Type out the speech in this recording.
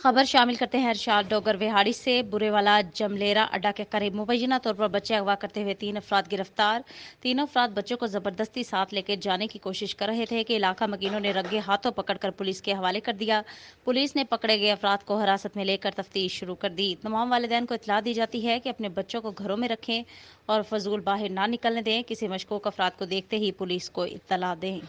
खबर शामिल करते हैं अरशाद डोगर विहाड़ी से बुरेवाला जमलेरा अड्डा के करीब मुबैना तौर पर बच्चे अगवा करते हुए तीन अफराद गिरफ्तार तीनों अफराद बच्चों को ज़बरदस्ती साथ लेकर जाने की कोशिश कर रहे थे कि इलाका मकीनों ने रंगे हाथों पकड़कर पुलिस के हवाले कर दिया पुलिस ने पकड़े गए अफराद को हिरासत में लेकर तफ्तीश शुरू कर दी तमाम वालदेन को इतला दी जाती है कि अपने बच्चों को घरों में रखें और फजूल बाहर ना निकलने दें किसी मशकूक अफराद को देखते ही पुलिस को इतला दें